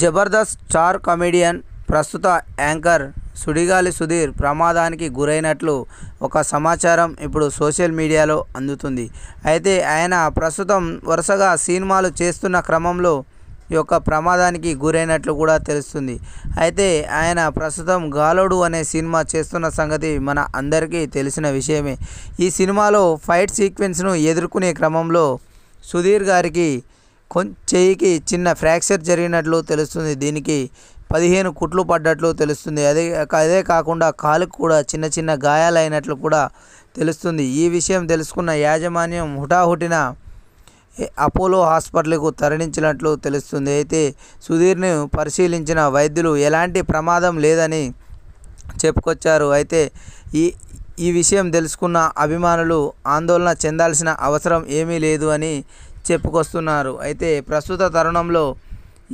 Jabardasth star comedian ప్రస్తుత anchor Sudigali Sudheer ప్రమాదానికి గురైనట్లు ఒక సమాచారం ఇప్పుడు సోషల్ మీడియాలో అందుతుంది అయితే ఆయన ప్రస్తుతం వరుసగా సినిమాలు చేస్తున్న క్రమంలో ఈ యొక్క ప్రమాదానికి గురైనట్లు కూడా తెలుస్తుంది అయితే ఆయన ప్రస్తుతం గాలోడు అనే సినిమా చేస్తున్న సంగతి మన అందరికీ తెలిసిన విషయమే ఈ సినిమాలో ఫైట్ సీక్వెన్స్ను ఎదుర్కొనే క్రమంలో సుధీర్ గారికి చేయికి చిన్న ఫ్రాక్చర్ జరిగినట్లు తెలుస్తుంది దీనికి పదిహేను కుట్లు పడ్డట్లు తెలుస్తుంది అదే అదే కాకుండా కాలుకు కూడా చిన్న చిన్న గాయాలైనట్లు కూడా తెలుస్తుంది ఈ విషయం తెలుసుకున్న యాజమాన్యం హుటాహుటిన అపోలో హాస్పిటల్కు తరలించినట్లు తెలుస్తుంది అయితే సుధీర్ని పరిశీలించిన వైద్యులు ఎలాంటి ప్రమాదం లేదని చెప్పుకొచ్చారు అయితే ఈ ఈ విషయం తెలుసుకున్న అభిమానులు ఆందోళన చెందాల్సిన అవసరం ఏమీ లేదు అని చెప్పుకొస్తున్నారు అయితే ప్రస్తుత తరుణంలో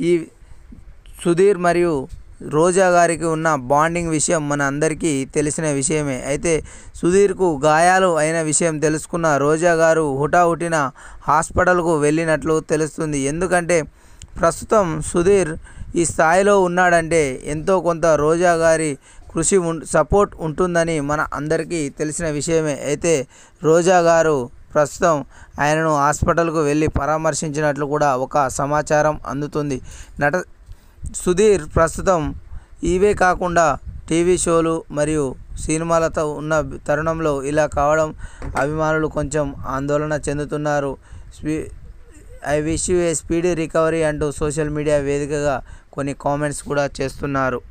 ఈ సుధీర్ మరియు రోజా గారికి ఉన్న బాండింగ్ విషయం మన అందరికీ తెలిసిన విషయమే అయితే సుధీర్కు గాయాలు అయిన విషయం తెలుసుకున్న రోజా గారు హుటాహుటిన హాస్పిటల్కు వెళ్ళినట్లు తెలుస్తుంది ఎందుకంటే ప్రస్తుతం సుధీర్ ఈ స్థాయిలో ఉన్నాడంటే ఎంతో కొంత రోజా గారి కృషి సపోర్ట్ ఉంటుందని మన అందరికీ తెలిసిన విషయమే అయితే రోజా గారు ప్రస్తుతం ఆయనను హాస్పిటల్కు వెళ్ళి పరామర్శించినట్లు కూడా ఒక సమాచారం అందుతుంది నట సుధీర్ ప్రస్తుతం ఇవే కాకుండా టీవీ షోలు మరియు సినిమాలతో ఉన్న తరుణంలో ఇలా కావడం అభిమానులు కొంచెం ఆందోళన చెందుతున్నారు I wish you a speedy recovery అంటూ సోషల్ మీడియా వేదికగా కొన్ని కామెంట్స్ కూడా చేస్తున్నారు